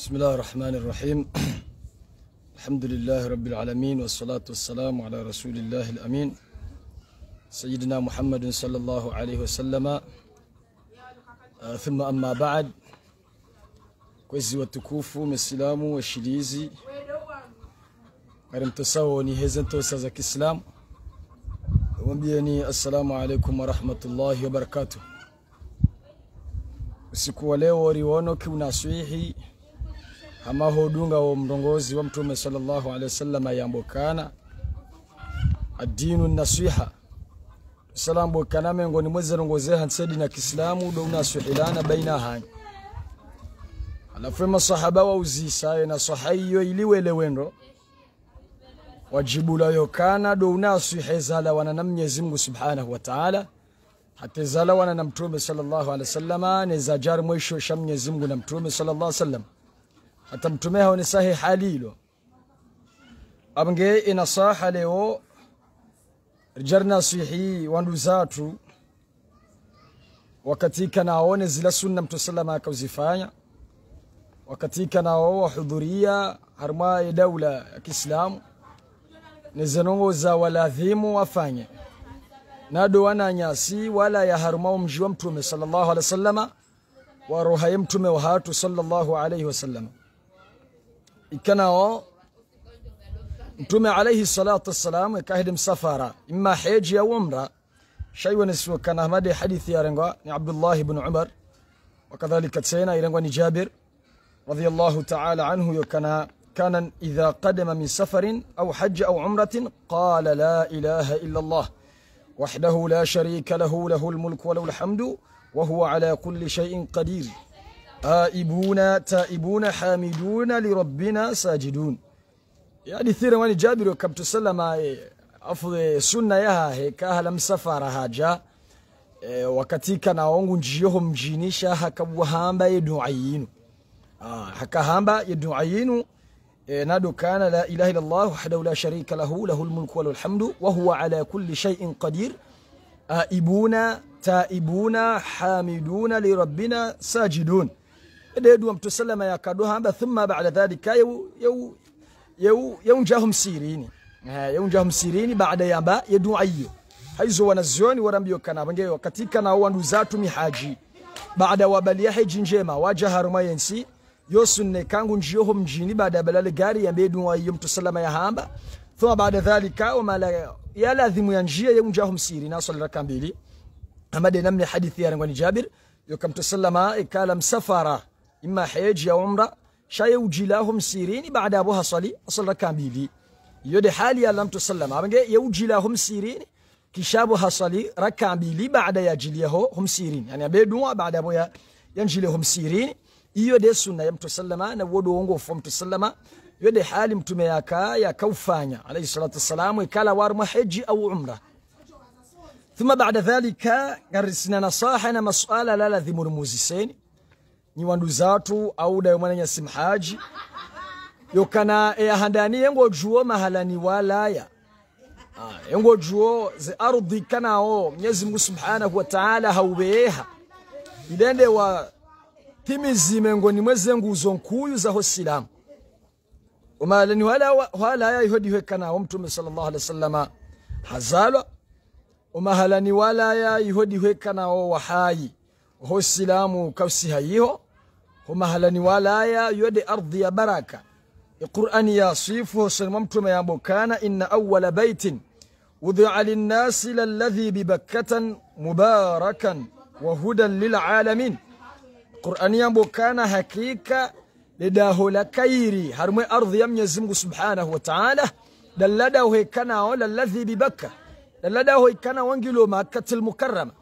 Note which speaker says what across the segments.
Speaker 1: بسم الله الرحمن الرحيم الحمد لله رب العالمين والصلاة والسلام على رسول الله الأمين سيدنا محمد صلى الله عليه وسلم ثم أما بعد كوزي وتكوفو مسلامو وشليزي مرم تساوني هزن توسازك إسلام ومبيني السلام عليكم ورحمة الله وبركاته وسيكوا ليوري ونوكي ونسويحي ama udunga wa mrongozi wa mtume sallallahu alaihi wasallam yambokana adinu nasiha salam bokana ni mwezi rongoze hansedi na kiislamu do unasihilana baina hani alafu masahaba wa uzisaye na sahayo iliwelewendo wajibu layo kana do unasihezala wana na Mwenyezi Mungu subhanahu wa ta'ala hatezala wana na mtume sallallahu alaihi wasallama ne zajar mwisho sha Mwenyezi Mungu na mtume sallallahu alaihi wasallam hata mtume haone sahi halilo abnge ina saha leo rijarna sihi wandu zatu wakatika naone zila sunna mtu salama akauzifanya wakatika nao wahudhuria harma ya daula ya Kiislamu za waladhimu wafanye nado wana nyasi wala ya harumao mji wa mtume sallallahu alaihi wasallama warohaye mtume wa hatu sallallahu alaihi wasallama كانوا تومي عليه الصلاة والسلام كاهدم سفارة إما حج أو عمرة شيء ونسو كان أحمد حديث يا رنغا يعني عبد الله بن عمر وكذلك سينا يرنغا جابر رضي الله تعالى عنه يكنا كان إذا قدم من سفر أو حج أو عمرة قال لا إله إلا الله وحده لا شريك له له الملك وله الحمد وهو على كل شيء قدير آئبون تائبون حامدون لربنا ساجدون يعني ثيرا واني جابر كم تسلم أفضل سنة يها هيك أهلا مسافر هاجا wakati kana wangu njiyoho mjinisha hakabu hamba yedu ayinu haka hamba yedu ayinu nado kana la ilaha illallah wahdahu la sharika lahu lahu almulku wa alhamdu wa huwa ala kulli shay'in qadir aibuna taibuna hamiduna li rabbina sajidun edeedu mtu salama yakadohamba thumma baada dhalika yeu yeu yeu yeunjahum sirini eh, yeunjahum sirini baada yamba yeduaiyo haizo wanazioni warambiyokana bangeyo katika na wandu zatu mihaji baada wabalia heji njema wajaharuma yensi yosunne kangu njiyoho mjini baada ya balale gari yambe duaiyo mtu salama ya hamba thumma baada dhalika wamala yaladhimu ya njia yeunjahum sirina swali rakambili amade namne hadithi ya rangwani jabir yokamtu salama ikala msafara إما حيج يا عمرة شاي وجلاهم سيرين بعد أبوها صلي أصل كان بيبي يودي حاليا لم تسلم أبغى يوجي لهم سيرين كشابها صلي ركان بيلي بعد يجليه هم سيرين يعني بيدوا بعد أبويا ينجلي هم سيرين يودي سنة يم تسلم ودو ونغو فم تسلم يودي حالي متمياكا يا كوفانيا عليه الصلاة والسلام وكالا وارم حج أو عمره ثم بعد ذلك قرسنا نصاحنا مسؤالة لا لذي مرموزي سيني nyiwandu zathu auda yomwana nyasimhaji yokana eyahandani yengo juo mahalani walaya ah, juo ze ardhi kanao mnyezi mungu subhanahu wa taala hauweeha ilende wa timizime ngoni mweze nguzo nkuyu zaho silamu umalani walaya ihodihwe kanao mtume sallallahu alaihi wasallama hazalwa umahalani walaya ihodihwe kanao wahayi ho silamu kawsi hayiho ho mahalani walaya yode أرض يا بركة القرآن يصفه سلممتم يا بوكانا إن أول بيت وضع للناس للذي ببكة مباركا وهدى للعالمين القرآن يا بوكانا حقيقة لداه لكيري هرمي أرض يم يزمه سبحانه وتعالى للداه كان للذي ببكة للداه كان وانجلو مكة المكرمة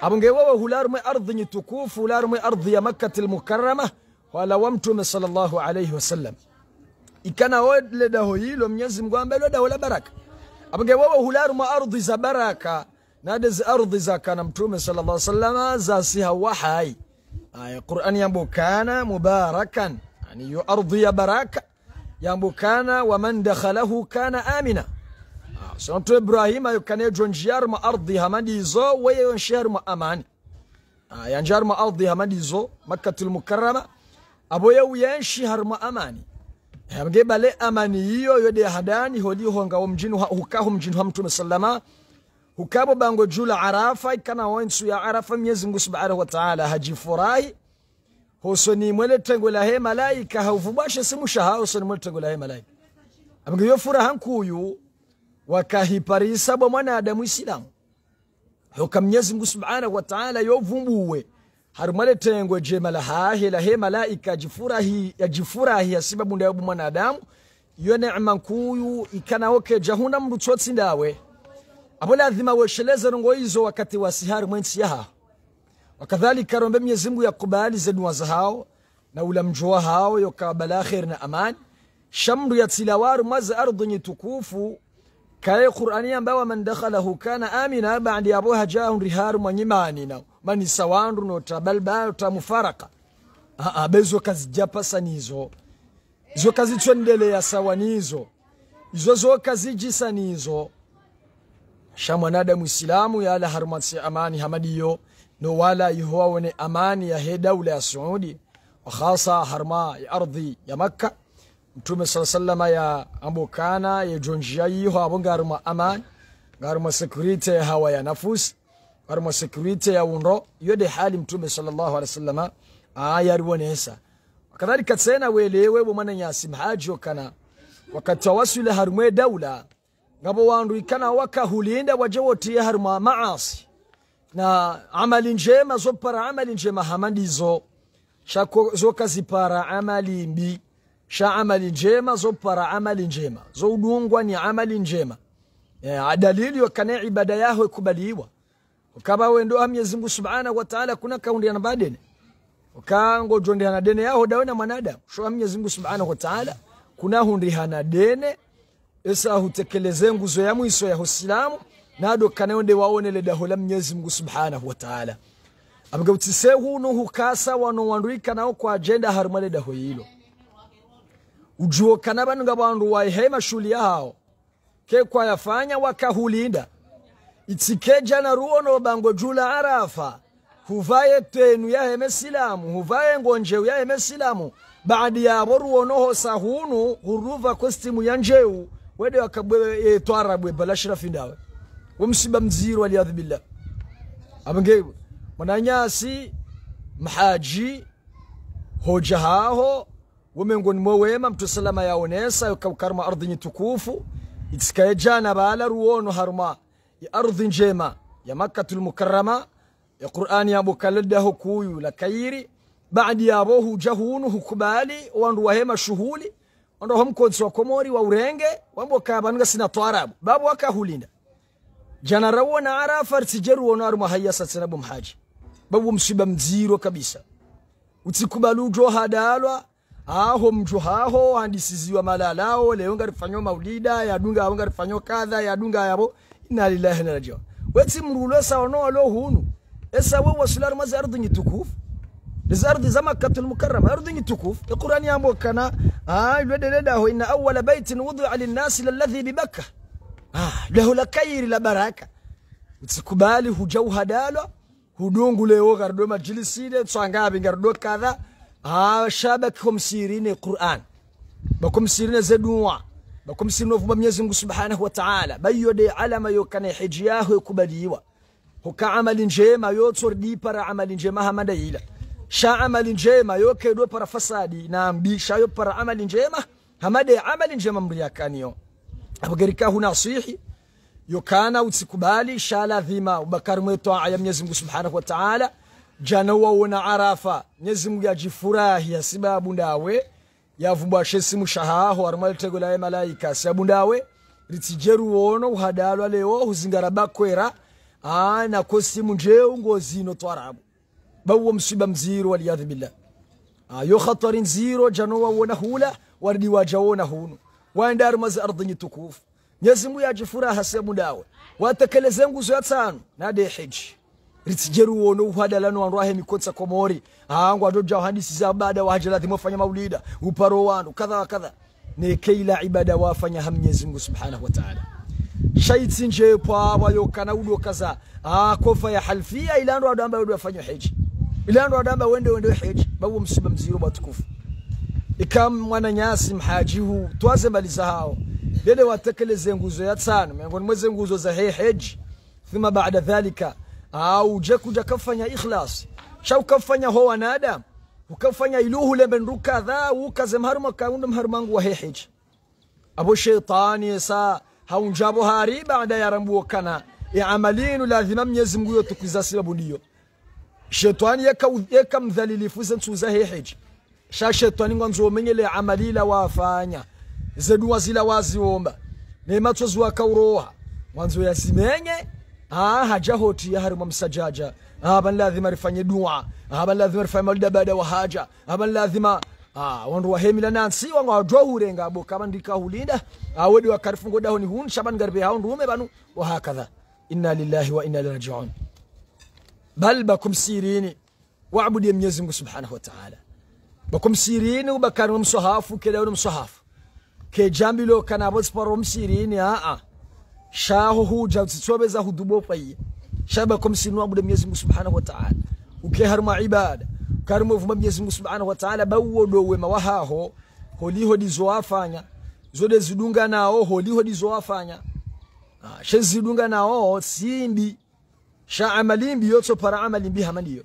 Speaker 1: abo nge wewe hularumwe ardhi nyitukufu hularumwe ardhi ya makkati lmukarama wala wa mtume sallallahu alayhi wasallam ikana wodle daho yilo mnyezi mgwambe lo daho la baraka abo nge wewe hularumwe ardhi za baraka nade zi ardhi za kana mtume sallallahu sallama za siha wahai aya qur'ani yambo kana mubarakan yani yo ardhi ya baraka yambo kana waman dakhalahu kana amina sonto ibrahima njiyaru yokanejo njiaruma ardiha madizo weyeyo ma amani ah, ya njiaruma ardiha madizo makkatul mukarrama aboyewuyenshi ma amani hamge eh, bale amani hiyo yode hadani hodi hongawo mjini hukahu mjini ha mtume sallama hukabo bango jula arafa ikana wansu ya arafa mwenyezi ngu subhanahu wa taala hajifurahi hosoni mwele tengu la he malaika hauvubashe simushaha hosoni mwele tengu la he malaika amge yo furaha nkuyu wakahiparisa bwa mwanadamu isilamu hoka mnyezi mungu subhanahu wataala yovumbuwe harumale tengwe jemala hahela he malaika ajifurahi ajifurahi asibabu ndayobu mwanadamu yo neema nkuyu ikanaoke jahuna mndu tsotsi ndawe abo lazima wesheleze rongo izo wakati wa sihari mwensi yaha wakadhalika rombe mnyezi mungu yakubali zenu wazahao na ula ulamjua hao yokabala kheri na amani shamru yatsilawaru maze ardhi nyitukufu kaye qur'ani ambawa man dakhalahu kana amina ba'di abu hajaun riharu manyimani na mani sawandu no tabalba tamufaraka a ah, a ah, bezo kazi japa sanizo zo kazi kazitsondele ya sawanizo izo zo kazi jisanizo sha mwanadamu islamu la harumatsi amani hamadiyo no wala yuhawone amani ya he daula ya Saudi wa khasa harma ya ardhi ya makkah mtume sala salama ya ambokana ya yejonjia yiho abo aman amani ngaruma sekurite ya hawa ya nafusi ngaruma sekurite ya unro yode hali mtume sallallahu alaihi wasallama ayaruonesa kadhalika tena welewe bomwana nyasi mhajo kana wakati wawasule harumwe daula ngabo wandu ikana wakahulinda wajewoti ya haruma maasi na amali njema zopara amali njema hamandizo shako zokazipara amali mbi sha amali njema zopara amali njema zoudungwa ni amali njema e, dalili wakane ibada yaho ikubaliwa ukaba wendoa Mwenyezi Mungu Subhanahu wa Ta'ala kuna kaundi na badene ukango jonde na dene yaho daona manada sho Mwenyezi Mungu Subhanahu wa Ta'ala kuna hundi hana dene esa hutekeleze nguzo ya mwiso ya Uislamu nado kanaonde waone le dahola Mwenyezi Mungu Subhanahu wa Ta'ala abagutise hunu hukasa wanowandwika nao kwa ajenda harumale daho hilo ujuokana vanunga vandu waihe mashuli yahao ke yafanya wakahulinda itsikeja na ruono bango jula arafa huvaye tenu ya yaheme silamu huvaye ngonjeu yaheme silamu baadi ya ruono ruonoho sahunu huruva kostimu ya njeu wede wakabwe e, twarabwe balashirafindawe wamsiba mziru waliyadhu billah abange mwananyasi mhaji hoja haho womiongoni mwa wema mtu salama yaonesa yokakarma ardhi nyitukufu itsikayejana bala ruono haruma ya ardhi njema ya makkatul mukarrama ya qur'ani ya bukalada hukuyu la kairi baadi ya bohu jahunu hukubali wandu wahema shuhuli wandu homkonsi wa komori wa urenge wambo kabanuga sina twarabu babu hulinda jana rawona arafa rtijeru wono arma hayasa tsinabu mhaji babu msiba mziro kabisa utsikubalu jo hadalwa aho mtu haho andisiziwa malalao leo ngatifanyo maulida ya dunga avo ngatifanyo kadha ya dunga yabo inna lillahi inna ilaihi wetsi mrulo esa ono alo hunu esa we wasilaru mazi ardhi nyitukufu lizi ardhi za makkatul mukarrama ardhi nyitukufu iqurani yambo kana ah ho inna awwala baitin wudia ladhi bi bibakka ah lahu la lakairi la baraka utsikubali hadalo hudungu leo gardo majilisile tsangabi gardo kadha Ah, shabakikom sirine quran bakom sirine zeduwa bakom sirine ovuba mwenyezi mungu subhanahu wataala bayode alama yokane hiji yaho ekubaliwa hoka amali njema yotsori para amali njema hamandaila sha amali njema yokedo para fasadi nambi shayo para amali njema hamade amali njema mriyakaniyo apogerikahu nasihi yokana utsikubali sha lazima ubakari mwetoa ya mwenyezi mungu subhanahu wataala jana waona arafa nyezi mungu yajifurahia sibabu ndawe yavumbwashe simu shahaho arumaltego laye malaika sibabu ndawe ritsijeru wono uhadalwa leo huzingarabakwera nako simu njeu ngozino twarabu bawo msiba mziro waliyadhi billa ayo khatari nziro jano waona hula wardi wajawona hunu waenda mazi ardhi nyitukufu nyezi mungu yajifuraha sibabu ndawe watekeleze nguzo ya tano na dehiji ritsijeru wono uhadala no anro ahemi kotsa komori angu adoja hadisi za bada wa hajala fanya maulida uparo wanu kadha kadha ne keila ibada wa fanya hamnye zingu subhanahu wa ta'ala shaiti nje pa wayokana udo kaza akofa ah, ya halfia ilando adamba udo fanya heji ilando adamba wende wende heji babu msiba mziro batukufu ikam mwana nyasi mhajihu twaze maliza hao dede watekeleze nguzo ya tano miongoni mweze nguzo za heji thima baada dhalika au je kuja kafanya ikhlas cha ukafanya ho wanada ukafanya iluhu lembe nruka dha ukaze mharma kaunda mharmangu wa hehej abo shaitani sa haunjabo hari baada ya rambu wakana ya e amalinu lazima mnyezi Mungu yotukuza sababu ndiyo shaitani yeka yeka mdhalilifu zentuza hehej sha shaitani ngwanzo le amalila wafanya zedu wazila wazi omba ne nematsozi wakauroha ya zimenye Ah, haja hoti ya haruma msajaja man ah, lazima rifanye dua man ah, lazima rifanye maulida baada wa haja man lazima wandu wahemila nansi wanga wajohurenga bo kama ndikahulinda awedi wakarifungodaho ni hun shaban garbe hao ndume banu wahakadha inna lillahi wa inna ilaihi bal bakum sirini waabudu Mwenyezi Mungu Subhanahu wa Ta'ala bakum sirini ubakana msahafu kila msahafu ke jambi lo kana bosparo msirini a a shaho huja tswabeza hudubo paye shaba kom sinwa bude Mwenyezi Mungu Subhanahu wa Ta'ala ukeharu maibada karumo vuma Mwenyezi Mungu Subhanahu wa Ta'ala bawodo wema wahaho holiho dizowafanya zode zidunga nao holiho dizowafanya ah, she zidunga nao sindi sha amalimbi yotso para amali amalimbi hamaniyo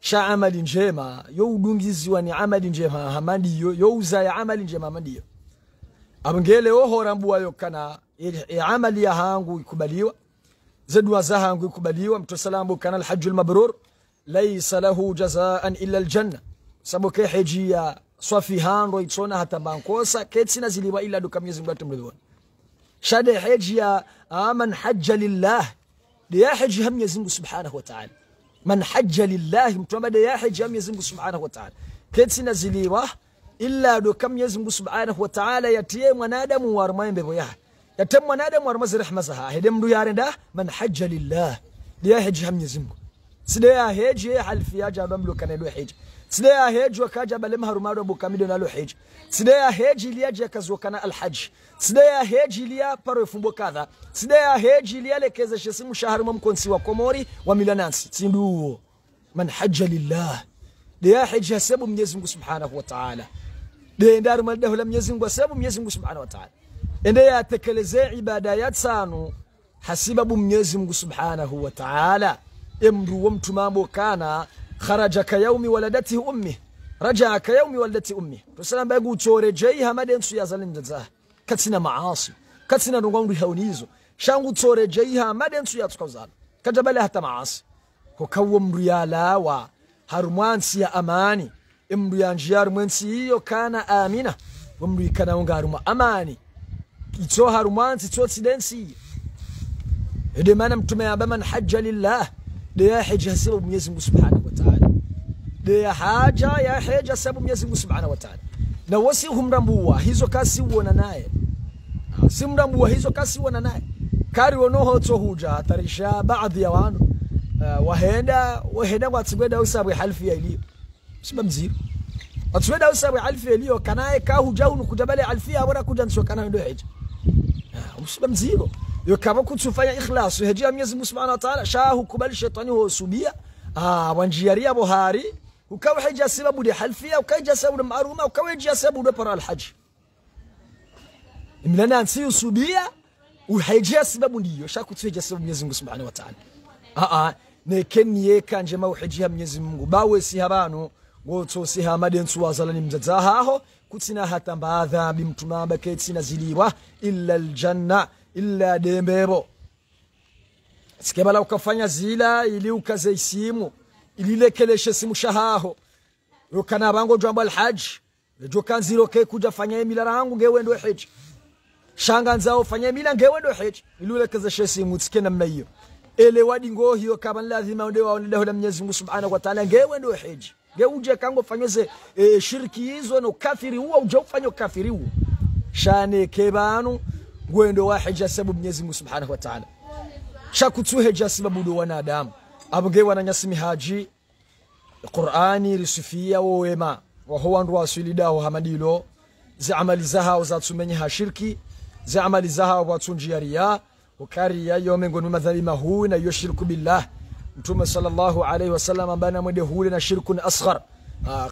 Speaker 1: sha amali njema yo udungiziwa ni amali njema hamaniyo yo uzaya amali njema hamaniyo abngele ohora yokana kana amali ya hangu ikubaliwa zedwa za hangu ikubaliwa mtu salamu kana alhajju almabrur laysa lahu jazaan illa aljanna sababu ke haji ya swafi hando itsona hata mankosa ketsi naziliwa ila duka Mwenyezi Mungu atumliwona shade haji ya aman hajja lillah dia haji ya Mwenyezi subhanahu wa ta'ala man hajja lillah mtu ambaye dia haji ya Mwenyezi subhanahu wa ta'ala ketsi naziliwa ila duka Mwenyezi subhanahu wa ta'ala yatie mwanadamu wa mwembe yake yatem mwanadamu armazi rehema za ahede mndu yarenda man hajja lillah liya heji ha mwenyezi Mungu sile ya heji ya halfi ya jaba mlo kanelo heji sile ya heji wakaja bale maharumado bukamido nalo heji sile ya heji liya je kazokana alhaji sile ya heji liya paro fumbo kadha sile ya heji liya lekeza shesimu shahar mkonsi wa komori wa milanansi sinduo man hajja lillah liya heji hasabu mwenyezi Mungu subhanahu wa ta'ala Dendar maldahu la Mwenyezi Mungu asabu Subhanahu wa Ta'ala endeya atekeleze ibada ya tsano hasibabu mnyezi mngu subhanahu wa taala emru wa mtu mambo kana kharaja ka yaumi waladati ummi raja ka yaumi waladati ummi ummih tosalam bagu tsorejei hamade nsu yazalindaza katina maasi katina ndongondu haunizo shangu tsorejei hamade nsu yatsukauzana kajabale hata maasi mru ya lawa harumansi ya amani emru ya yanjiya mwensi iyo kana amina womndu ikanawo ngaruma amani tso hard tso it's ede densi. Ndio maana Mtume aba man hajja lillah, de ya hija sabu Mwenyezi Mungu Subhanahu wa Ta'ala. de ya haja ya hija sabu Mwenyezi Mungu Subhanahu wa Ta'ala. Na wasi humrambua hizo kasi uona naye. Ah, si mrambua hizo kasi uona naye. Kari wonoho to huja hatarisha baadhi ya wanu. Uh, ah, wahenda wahenda watigweda usabu halfi ya iliyo. Sibamziro. Watiweda usabu halfi ya kanae iliyo kanaye kahujahu nukujabale alfia wala kujanso kanaye ndio hija. usimamziro iyo kama kutufanya ikhlas hejia Mwenyezi Mungu Subhanahu wa Ta'ala shahu kubali shetani ho subia ah wanjiari yabo hari ukawa hija sababu ya halfia ukaja sababu maaruma ukawa hija sababu ya para alhaji imlana nsiyo subia uhajia sababu ndiyo shakutufia sababu Mwenyezi Mungu Subhanahu wa Ta'ala ah ah nekeniye kanje mauhijia Mwenyezi Mungu bawe si habano wotsose hamade nsuwazalani mzadzahaho kutsina hatamba adhabi keti na ziliwa illa ljanna illa dembebo sikebala ukafanya zila ili ukaze isimu ili lekeleshe simu shahaho alhaj jwambo alhaji jokanziroke kuja fanya emila rangu ngewe ndo hej shanga nzao fanya emila ngewendo heji ililekezeshe simu tsike namna hiyo elewadi ngohiyo kama lazima ondewaondedahoda mwenyezi mungu subhanahu ngewe ndo hej ge uje kango fanyeze e, hizo na kafiri huo uje ufanye kafiri huo shane kebanu gwendo wa hija sababu Mwenyezi Mungu Subhanahu wa Ta'ala shakutsuhe hija sababu do wanadamu abuge wana wananyasimi haji Qur'ani risifia wo wema wa huwa ndo asili dao hamadilo zi amali zaha za tsumenye hashirki zi amali zaha wa tunjiaria ukari ya yome ngonu madhalima huu na yoshirku billah Mtume sallallahu alayhi wasallam ambaye anamwendea hule na shirkun asghar.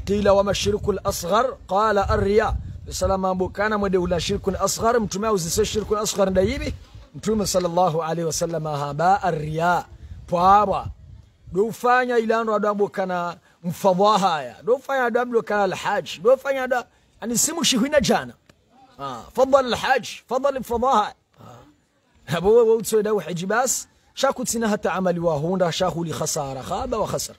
Speaker 1: Qila wama shirkul asghar qala arriya. Salama ambukana mwende hula shirkun asghar mtume uzise shirkun asghar ndayibi Mtume sallallahu alayhi wasallam haba arriya. Pwaba. Dofanya ilano kana mfadhaha ya. Dofanya adambukana alhaji. Dofanya adambukana يعني سمو شهينا جانا آه. فضل الحاج فضل الفضاحة آه. هبو wa utsu وحجي باس shakutsina hata amali wahonda shahuli khasara khaba wa khasar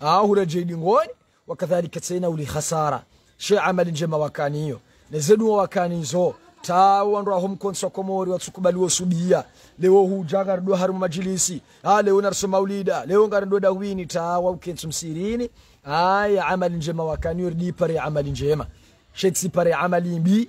Speaker 1: ahula jeidi ngoni wakadhalika tsina uli khasara shi amali njema wakaniyo nezedu wakanizo tawandu ahom konso komori watsukubaliwo subia leo hujaga ndo harumu majilisi a ah, leo narso maulida leo ngarndo dawini tawa ukentsu msirini aya amali njema wakaniyo di pare amali njema shetsi pare amali mbi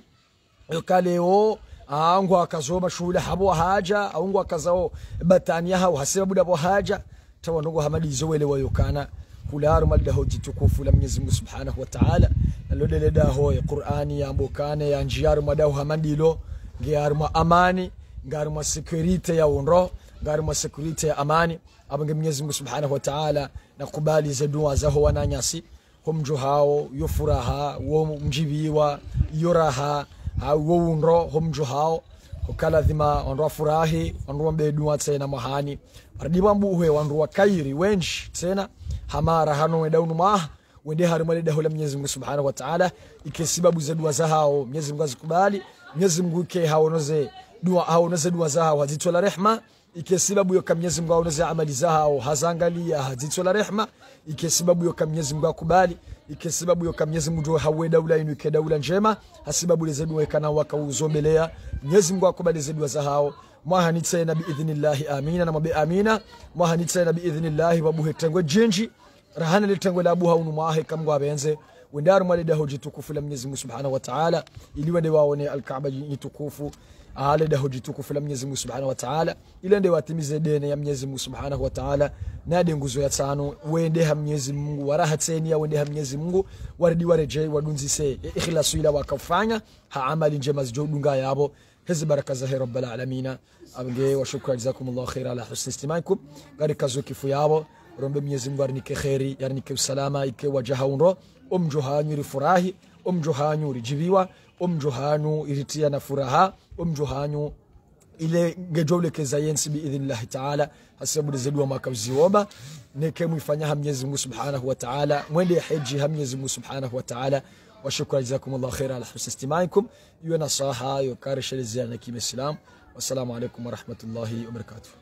Speaker 1: yokaleo ahangu akazo mashuri habo haja ahungu hakazaho batania hao haseba buda bo haja tawa ndugu hamadizo welewa yokana kularu malda hoji tukufu la mnyezi Mungu Subhanahu wa Ta'ala nalodele hoye Qur'ani ya mbokane ya njiyaru madau hamadilo ngiyaru ma amani ngaru ma security ya unro ngaru ma security ya amani abange mnyezi Mungu Subhanahu wa Ta'ala na kubali za dua za ho wananyasi homjo hao yufuraha wo mjibiwa yuraha raha uwo unro homju hao hokala dhima onroa furahi onroa bedua tsena mahani waradiwa mbuhe wanroa kairi wenshi tsena hamara hano wedaunu maha wende harimwale dahola Mwenyezi Mungu Subhanahu wa Ta'ala ike sibabu za dua za hao Mwenyezi Mungu azikubali Mwenyezi Mungu ike haonoze dua haonoze dua za hao la rehma ike sibabu yoka Mwenyezi Mungu aonoze amali za hao hazangalia hazaangalia la rehma ike sibabu yoka Mwenyezi Mungu akubali ikesibabu yoka mnyezi mungu hawe daula inu ike daula njema hasibabu lezedu wekana waka uzombelea mnyezi mungu akubali zedu za hao mwaha nitsena biidhnillahi amina na mwabe amina mwaha nitsena biidhnillahi wabuhe tengwe jenji rahana tengwe labu haunu mwahe kamgwa benze wendaru maleda hoji tukufu la mnyezi Mungu Subhanahu wa Ta'ala, ili wende waone alkaaba tukufu aleda hoji tukufu la mnyezi Mungu Subhanahu wa Ta'ala, ili wende watimize dene ya mnyezi Mungu Subhanahu wa Ta'ala na ade nguzo ya tano wende ha mnyezi Mungu warahateni ya wende ha mnyezi Mungu waridi wareje wadunzise ikhlasu ila wakafanya ha amali njema zijodunga abo hizi baraka za rabbil alamina abge wa shukra jizakumullahu khaira ala husni istimaikum gari kazu kifu ya abo rombe Mwenyezi Mungu arinike kheri yarinike usalama ike wajaha unro omjo hanyu furahi omjo hanyu rijibiwa omjo hanyu tia na furaha omjo hanyu ile ngejolekeza yensi biidhnillahi taala hasabu zediwa mwaka uziwoba neke mwifanyaha Mwenyezi Mungu subhanahu wa taala mwende heji ha Mwenyezi Mungu subhanahu wa taala وشكرا جزاكم الله خير على حسن استماعكم يو نصاحة يو كارش الزيانة كيم السلام alaikum عليكم ورحمة الله وبركاته